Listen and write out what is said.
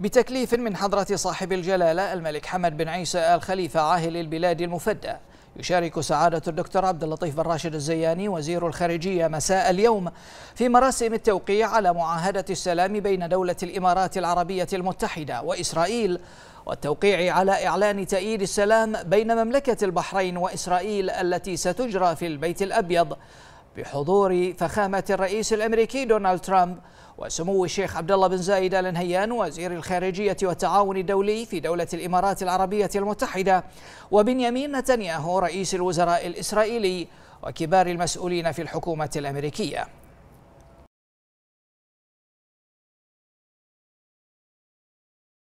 بتكليف من حضرة صاحب الجلالة الملك حمد بن عيسى آل خليفة عاهل البلاد المفدى يشارك سعادة الدكتور عبد اللطيف بن راشد الزياني وزير الخارجية مساء اليوم في مراسم التوقيع على معاهدة السلام بين دولة الإمارات العربية المتحدة وإسرائيل والتوقيع على إعلان تأييد السلام بين مملكة البحرين وإسرائيل التي ستجرى في البيت الأبيض بحضور فخامة الرئيس الأمريكي دونالد ترامب وسمو الشيخ عبد الله بن زايد ال نهيان وزير الخارجية والتعاون الدولي في دولة الإمارات العربية المتحدة وبنيامين نتنياهو رئيس الوزراء الإسرائيلي وكبار المسؤولين في الحكومة الأمريكية